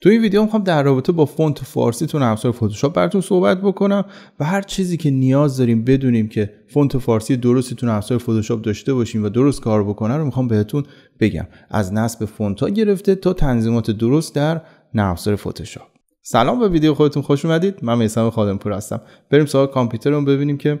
تو این ویدیو میخوام در رابطه با فونت فارسی تو نرمافزار فتوشاپ براتون صحبت بکنم و هر چیزی که نیاز داریم بدونیم که فونت فارسی درستی تو نرمافزار فتوشاپ داشته باشیم و درست کار بکنه رو میخوام بهتون بگم از نصب فونت ها گرفته تا تنظیمات درست در نرمافزار فتوشاپ سلام به ویدیو خودتون خوش اومدید من میثم خادمپور هستم بریم سراغ کامپیوترمون ببینیم که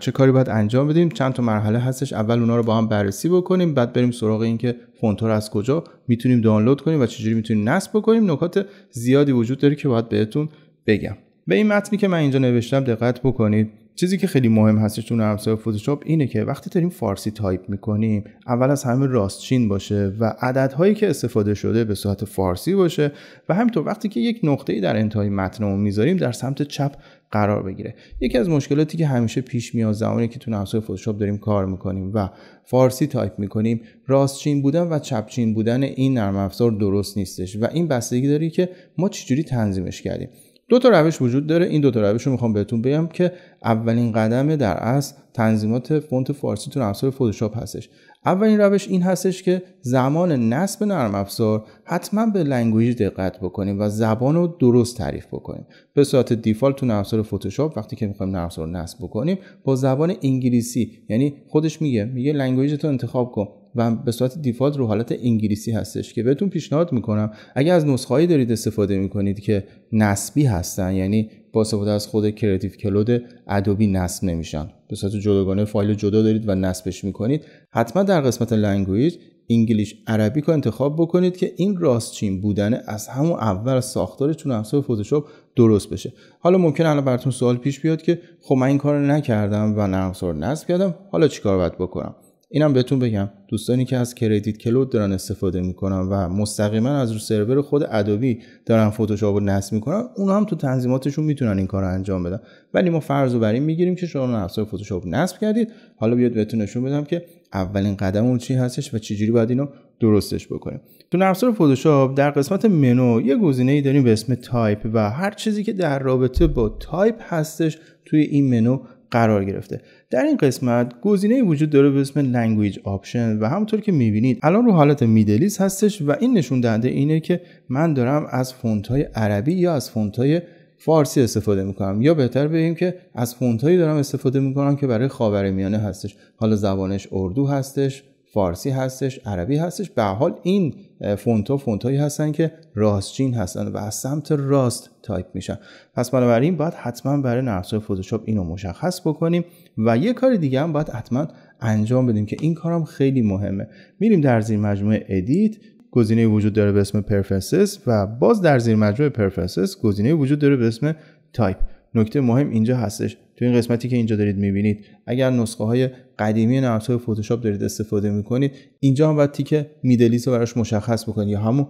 چه کاری باید انجام بدیم چند تا مرحله هستش اول اونا رو با هم بررسی بکنیم بعد بریم سراغ اینکه فونتور از کجا میتونیم دانلود کنیم و چجوری میتونیم نصب بکنیم نکات زیادی وجود داره که باید بهتون بگم به این متنی که من اینجا نوشتم دقت بکنید چیزی که خیلی مهم هستش تو نرم افزار اینه که وقتی داریم فارسی تایپ میکنیم اول از همه راستچین باشه و عددهایی که استفاده شده به صورت فارسی باشه و همینطور وقتی که یک ای در انتهای متنمون میذاریم در سمت چپ قرار بگیره یکی از مشکلاتی که همیشه پیش میاد زمانی که تو نرم افزار فتوشاپ داریم کار میکنیم و فارسی تایپ میکنیم راستچین بودن و چپچین بودن این نرم افزار درست نیستش و این بستگی داره که ما چجوری تنظیمش کردیم دو تا روش وجود داره این دو تا روش رو میخوام بهتون بگم که اولین قدم در اصل تنظیمات فونت فارسی تو نرم فتوشاپ هستش اولین روش این هستش که زمان نصب نرم افزار حتما به لنگویج دقت بکنیم و زبان رو درست تعریف بکنیم به صورت دیفالت تو نرم افزار فتوشاپ وقتی که میخوایم نرم افزار نصب بکنیم با زبان انگلیسی یعنی خودش میگه میگه لنگویج تو انتخاب کن و به صورت دیفالت رو حالت انگلیسی هستش که بهتون پیشنهاد میکنم اگر از هایی دارید استفاده میکنید که نسبی هستن یعنی با استفاده از خود کریتیو کلود ادوبی نصب نمیشن به صورت جداگانه فایل جدا دارید و نصبش میکنید حتما در قسمت لنگویج انگلیش عربی رو انتخاب بکنید که این راستچین بودن از همون اول ساختارتون همسایه فتوشاپ درست بشه حالا ممکن الان براتون سوال پیش بیاد که خب من این کار نکردم و نرم نصب کردم حالا چیکار باید بکنم اینم بهتون بگم دوستانی که از کردیت کلود دارن استفاده میکنن و مستقیما از رو سرور خود ادوبی دارن فتوشاپ رو نصب میکنن اونا هم تو تنظیماتشون میتونن این کار رو انجام بدن ولی ما فرض رو بر این میگیریم که شما نصب فتوشاپ نصب کردید حالا بیاد بهتون نشون بدم که اولین قدم اون چی هستش و چجوری باید اینو درستش بکنیم تو نرمافزار فتوشاپ در قسمت منو یه گزینه‌ای داریم به اسم تایپ و هر چیزی که در رابطه با تایپ هستش توی این منو قرار گرفته در این قسمت گزینه وجود داره به اسم لنگویج آپشن و همونطور که میبینید الان رو حالت میدلیز هستش و این نشون دهنده اینه که من دارم از فونت های عربی یا از فونت های فارسی استفاده میکنم یا بهتر بگیم که از فونت هایی دارم استفاده میکنم که برای خاورمیانه هستش حالا زبانش اردو هستش فارسی هستش عربی هستش به حال این فونت ها فونت هایی هستن که راستچین هستن و از سمت راست تایپ میشن پس بنابراین باید حتما برای نرمافزار فتوشاپ اینو مشخص بکنیم و یه کار دیگه هم باید حتما انجام بدیم که این کارم خیلی مهمه میریم در زیر مجموعه ادیت گزینه وجود داره به اسم پرفسس و باز در زیر مجموعه پرفسس گزینه وجود داره به اسم تایپ نکته مهم اینجا هستش تو این قسمتی که اینجا دارید میبینید اگر نسخه های قدیمی نرم فتوشاپ دارید استفاده میکنید اینجا هم باید تیک میدلیز رو براش مشخص بکنید یا همون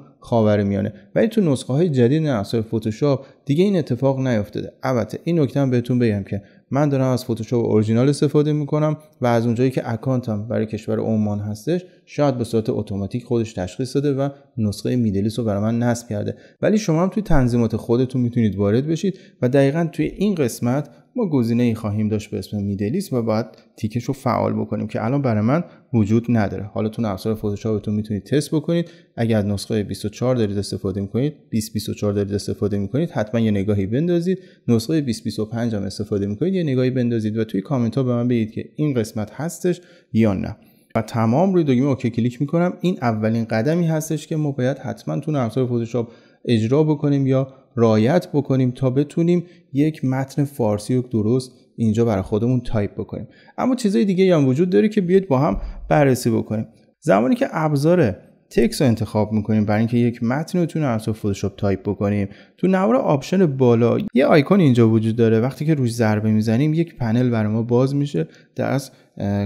میانه ولی تو نسخه های جدید نرم فتوشاپ دیگه این اتفاق نیافتاده البته این نکته هم بهتون بگم که من دارم از فتوشاپ اورجینال استفاده میکنم و از اونجایی که اکانتم برای کشور عمان هستش شاید به صورت اتوماتیک خودش تشخیص داده و نسخه میدلیس رو برای من نصب کرده ولی شما هم توی تنظیمات خودتون میتونید وارد بشید و دقیقا توی این قسمت ما گزینه ای خواهیم داشت به اسم میدلیست و باید تیکش رو فعال بکنیم که الان برای من وجود نداره حالا تو افزار فتوشاپتون میتونید تست بکنید اگر نسخه 24 دارید استفاده میکنید 2024 دارید استفاده میکنید حتما یه نگاهی بندازید نسخه 2025 هم استفاده میکنید یه نگاهی بندازید و توی کامنت ها به من بگید که این قسمت هستش یا نه و تمام روی دکمه اوکی کلیک میکنم این اولین قدمی هستش که ما باید حتما تو افزار فتوشاپ اجرا بکنیم یا رایت بکنیم تا بتونیم یک متن فارسی رو درست اینجا برای خودمون تایپ بکنیم اما چیزای دیگه هم وجود داره که بیاید با هم بررسی بکنیم زمانی که ابزار تکس رو انتخاب میکنیم برای اینکه یک متن رو تو فتوشاپ تایپ بکنیم تو نوار آپشن بالا یه آیکون اینجا وجود داره وقتی که روش ضربه میزنیم یک پنل برای ما باز میشه در از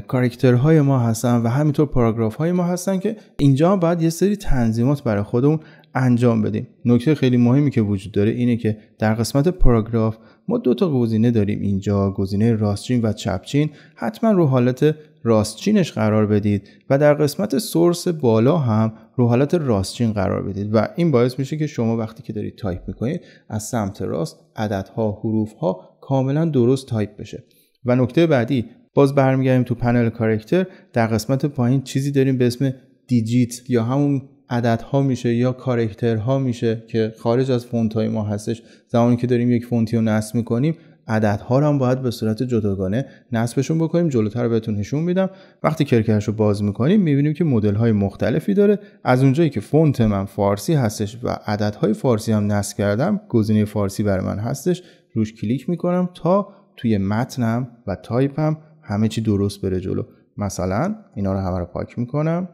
کاراکترهای ما هستن و همینطور پاراگراف های ما هستن که اینجا باید یه سری تنظیمات برای خودمون انجام بدیم نکته خیلی مهمی که وجود داره اینه که در قسمت پاراگراف ما دو تا گزینه داریم اینجا گزینه راستچین و چپچین حتما رو حالت راستچینش قرار بدید و در قسمت سورس بالا هم رو حالت راستچین قرار بدید و این باعث میشه که شما وقتی که دارید تایپ میکنید از سمت راست عددها حروفها کاملا درست تایپ بشه و نکته بعدی باز برمیگردیم تو پنل کارکتر در قسمت پایین چیزی داریم به اسم دیجیت یا همون عددها میشه یا کارکترها میشه که خارج از فونت های ما هستش زمانی که داریم یک فونتی رو نصب میکنیم عددها رو هم باید به صورت جداگانه نصبشون بکنیم جلوتر بهتون نشون میدم وقتی کرکش رو باز میکنیم میبینیم که مدل های مختلفی داره از اونجایی که فونت من فارسی هستش و های فارسی هم نصب کردم گزینه فارسی برای من هستش روش کلیک میکنم تا توی متنم و تایپم همه چی درست بره جلو مثلا اینا رو همه پاک میکنم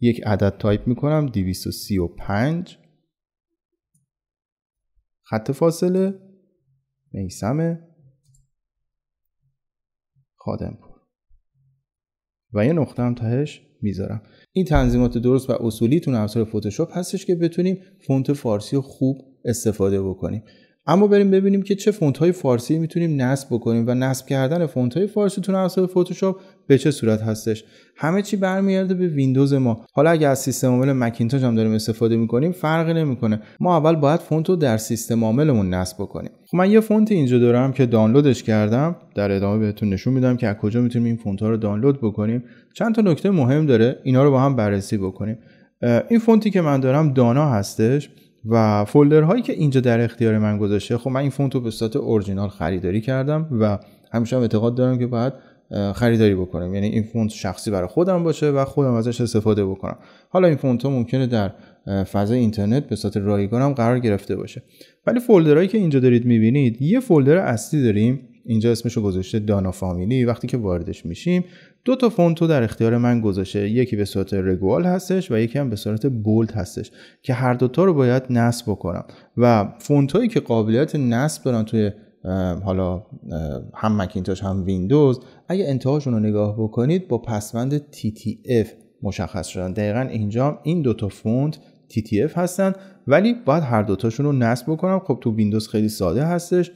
یک عدد تایپ میکنم 235 خط فاصله میسم خادمپور و یه نقطه هم تهش میذارم این تنظیمات درست و اصولی تو افزار فتوشاپ هستش که بتونیم فونت فارسی رو خوب استفاده بکنیم اما بریم ببینیم که چه فونت های فارسی میتونیم نصب بکنیم و نصب کردن فونت های فارسی تو نصب فتوشاپ به چه صورت هستش همه چی برمیگرده به ویندوز ما حالا اگر از سیستم عامل مکینتاش هم داریم استفاده میکنیم فرقی نمیکنه ما اول باید فونت رو در سیستم عاملمون نصب بکنیم خب من یه فونت اینجا دارم که دانلودش کردم در ادامه بهتون نشون میدم که از کجا میتونیم این فونت ها رو دانلود بکنیم چند تا نکته مهم داره اینا رو با هم بررسی بکنیم این فونتی که من دارم دانا هستش و فولدرهایی که اینجا در اختیار من گذاشته خب من این فونت رو به صورت اورجینال خریداری کردم و همیشه هم اعتقاد دارم که باید خریداری بکنم یعنی این فونت شخصی برای خودم باشه و خودم ازش استفاده بکنم حالا این فونت ها ممکنه در فضای اینترنت به صورت رایگان هم قرار گرفته باشه ولی فولدرهایی که اینجا دارید میبینید یه فولدر اصلی داریم اینجا اسمشو گذاشته دانا فامیلی وقتی که واردش میشیم دو تا فونتو در اختیار من گذاشته یکی به صورت رگوال هستش و یکی هم به صورت بولد هستش که هر دوتا رو باید نصب بکنم و هایی که قابلیت نصب دارن توی حالا هم مکینتاش هم ویندوز اگه انتهاشون رو نگاه بکنید با پسوند TTF مشخص شدن دقیقا اینجا این دوتا فونت TTF هستن ولی باید هر دوتاشون رو نصب بکنم خب تو ویندوز خیلی ساده هستش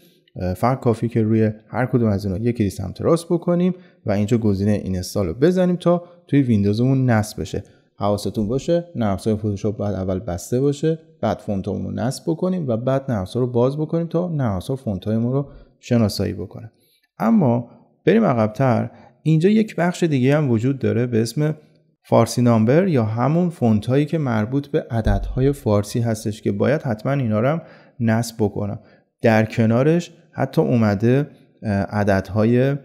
فقط کافی که روی هر کدوم از اینا یک کلیک سمت راست بکنیم و اینجا گزینه اینستال رو بزنیم تا توی ویندوزمون نصب بشه حواستون باشه نرم فتوشاپ باید اول بسته باشه بعد فونتامون رو نصب بکنیم و بعد نرم رو باز بکنیم تا نرم فونتایمون رو شناسایی بکنه اما بریم عقبتر اینجا یک بخش دیگه هم وجود داره به اسم فارسی نامبر یا همون فونت هایی که مربوط به عددهای فارسی هستش که باید حتما اینا رو هم نصب بکنم در کنارش حتی اومده عددهای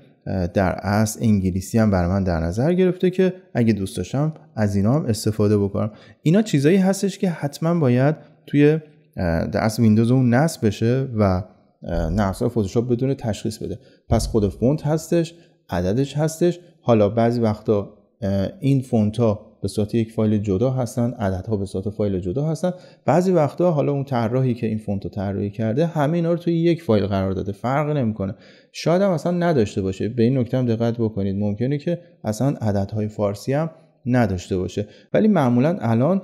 در اصل انگلیسی هم برای من در نظر گرفته که اگه دوست داشتم از اینا هم استفاده بکنم اینا چیزایی هستش که حتما باید توی در اصل ویندوز اون نصب بشه و نصب فوتوشاپ بدون تشخیص بده پس خود فونت هستش عددش هستش حالا بعضی وقتا این فونت ها به یک فایل جدا هستن عددها به صورت فایل جدا هستن بعضی وقتا حالا اون طراحی که این فونت رو طراحی کرده همه اینا رو توی یک فایل قرار داده فرق نمیکنه شاید هم اصلا نداشته باشه به این نکته هم دقت بکنید ممکنه که اصلا عددهای فارسی هم نداشته باشه ولی معمولا الان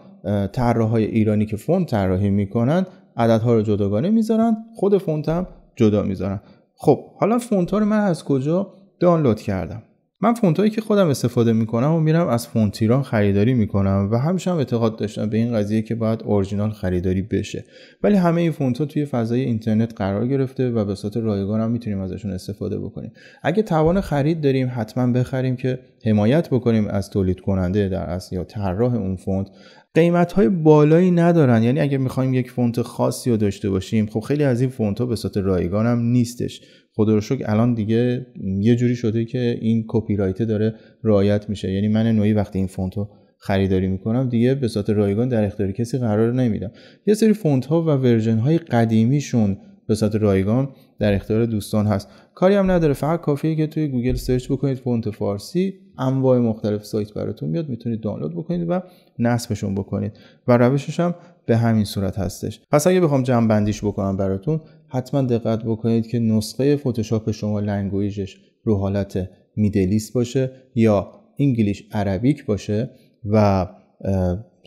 طراحهای ایرانی که فونت طراحی میکنن عددها رو جداگانه میذارن خود فونت هم جدا میذارن خب حالا فونت ها رو من از کجا دانلود کردم من فونتایی که خودم استفاده میکنم و میرم از فونتیران خریداری میکنم و همیشه هم اعتقاد داشتم به این قضیه که باید اورجینال خریداری بشه ولی همه این فونت توی فضای اینترنت قرار گرفته و به صورت رایگان هم میتونیم ازشون استفاده بکنیم اگه توان خرید داریم حتما بخریم که حمایت بکنیم از تولید کننده در اصل یا طراح اون فونت قیمت های بالایی ندارن یعنی اگر میخوایم یک فونت خاصی رو داشته باشیم خب خیلی از این فونت ها به صورت رایگان نیستش خدا رو شکر الان دیگه یه جوری شده که این کپی رایت داره رعایت میشه یعنی من نوعی وقتی این فونت رو خریداری میکنم دیگه به صورت رایگان در اختیار کسی قرار نمیدم یه سری فونت ها و ورژن های قدیمیشون به صورت رایگان در اختیار دوستان هست کاری هم نداره فقط کافیه که توی گوگل سرچ بکنید فونت فارسی انواع مختلف سایت براتون میاد میتونید دانلود بکنید و نصبشون بکنید و روشش هم به همین صورت هستش پس اگه بخوام جمع بندیش بکنم براتون حتما دقت بکنید که نسخه فتوشاپ شما لنگویجش رو حالت میدلیست باشه یا انگلیش عربیک باشه و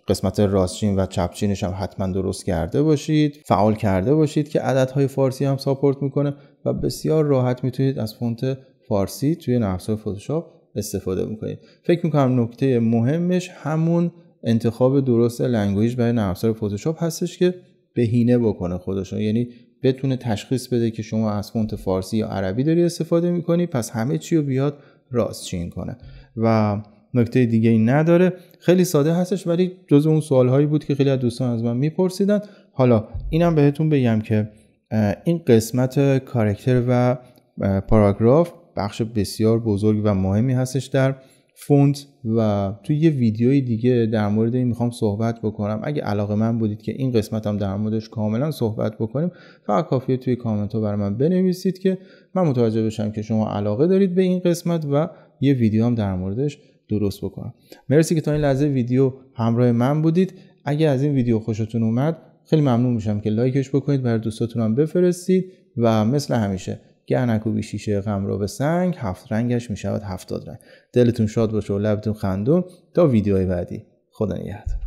قسمت راستچین و چپچینش هم حتما درست کرده باشید فعال کرده باشید که عددهای فارسی هم ساپورت میکنه و بسیار راحت میتونید از فونت فارسی توی نرمافزار فتوشاپ استفاده میکنید فکر میکنم نکته مهمش همون انتخاب درست لنگویج برای نرمافزار فتوشاپ هستش که بهینه بکنه خودشون یعنی بتونه تشخیص بده که شما از فونت فارسی یا عربی داری استفاده میکنی پس همه چی رو بیاد راستچین کنه و نکته دیگه این نداره خیلی ساده هستش ولی جز اون سوال هایی بود که خیلی از دوستان از من میپرسیدن حالا اینم بهتون بگم که این قسمت کارکتر و پاراگراف بخش بسیار بزرگ و مهمی هستش در فونت و تو یه ویدیوی دیگه در مورد این میخوام صحبت بکنم اگه علاقه من بودید که این قسمت هم در موردش کاملا صحبت بکنیم فقط کافیه توی کامنت ها برای من بنویسید که من متوجه بشم که شما علاقه دارید به این قسمت و یه ویدیو هم در موردش درست بکنم مرسی که تا این لحظه ویدیو همراه من بودید اگر از این ویدیو خوشتون اومد خیلی ممنون میشم که لایکش بکنید برای دوستاتون هم بفرستید و مثل همیشه و شیشه غم رو به سنگ هفت رنگش میشود هفتاد رنگ دلتون شاد باشه و لبتون خندون تا ویدیوهای بعدی خدا نگهدار